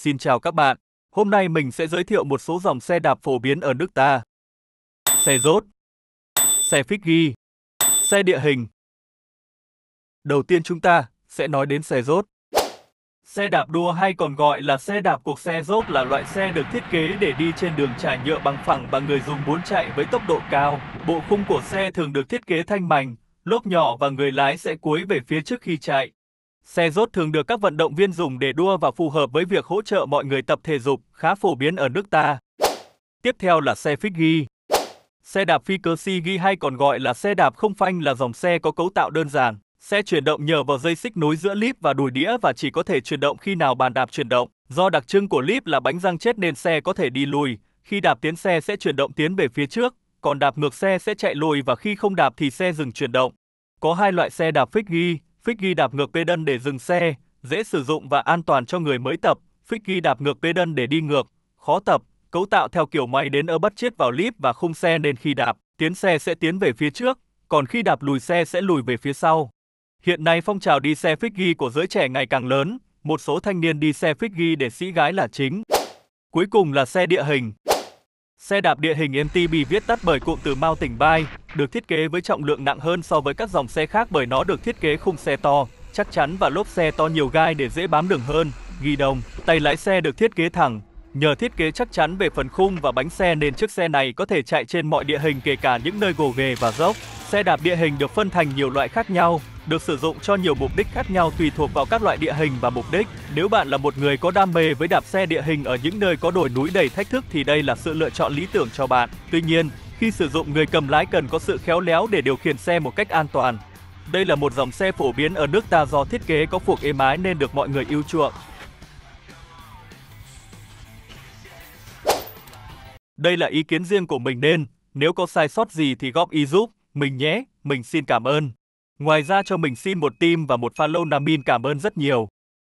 Xin chào các bạn, hôm nay mình sẽ giới thiệu một số dòng xe đạp phổ biến ở nước ta. Xe rốt, xe phích ghi, xe địa hình. Đầu tiên chúng ta sẽ nói đến xe rốt. Xe đạp đua hay còn gọi là xe đạp cuộc xe rốt là loại xe được thiết kế để đi trên đường trải nhựa bằng phẳng và người dùng muốn chạy với tốc độ cao. Bộ khung của xe thường được thiết kế thanh mảnh, lốp nhỏ và người lái sẽ cúi về phía trước khi chạy. Xe rốt thường được các vận động viên dùng để đua và phù hợp với việc hỗ trợ mọi người tập thể dục, khá phổ biến ở nước ta. Tiếp theo là xe phích ghi. Xe đạp phi cơ si ghi hay còn gọi là xe đạp không phanh là dòng xe có cấu tạo đơn giản, xe chuyển động nhờ vào dây xích nối giữa líp và đùi đĩa và chỉ có thể chuyển động khi nào bàn đạp chuyển động. Do đặc trưng của líp là bánh răng chết nên xe có thể đi lùi, khi đạp tiến xe sẽ chuyển động tiến về phía trước, còn đạp ngược xe sẽ chạy lùi và khi không đạp thì xe dừng chuyển động. Có hai loại xe đạp phích ghi, Phích ghi đạp ngược pedal để dừng xe, dễ sử dụng và an toàn cho người mới tập. Phích ghi đạp ngược pedal để đi ngược, khó tập, cấu tạo theo kiểu máy đến ở bắt chiết vào líp và khung xe nên khi đạp, tiến xe sẽ tiến về phía trước, còn khi đạp lùi xe sẽ lùi về phía sau. Hiện nay phong trào đi xe phích ghi của giới trẻ ngày càng lớn, một số thanh niên đi xe phích ghi để sĩ gái là chính. Cuối cùng là xe địa hình. Xe đạp địa hình MTB viết tắt bởi cụm từ Mao Tỉnh Bike, được thiết kế với trọng lượng nặng hơn so với các dòng xe khác bởi nó được thiết kế khung xe to, chắc chắn và lốp xe to nhiều gai để dễ bám đường hơn. Ghi đồng, tay lái xe được thiết kế thẳng, nhờ thiết kế chắc chắn về phần khung và bánh xe nên chiếc xe này có thể chạy trên mọi địa hình kể cả những nơi gồ ghề và dốc. Xe đạp địa hình được phân thành nhiều loại khác nhau, được sử dụng cho nhiều mục đích khác nhau tùy thuộc vào các loại địa hình và mục đích. Nếu bạn là một người có đam mê với đạp xe địa hình ở những nơi có đồi núi đầy thách thức thì đây là sự lựa chọn lý tưởng cho bạn. Tuy nhiên, khi sử dụng người cầm lái cần có sự khéo léo để điều khiển xe một cách an toàn. Đây là một dòng xe phổ biến ở nước ta do thiết kế có phuộc êm ái nên được mọi người yêu chuộng. Đây là ý kiến riêng của mình nên nếu có sai sót gì thì góp ý giúp mình nhé, mình xin cảm ơn. Ngoài ra cho mình xin một tim và một follow Namin cảm ơn rất nhiều.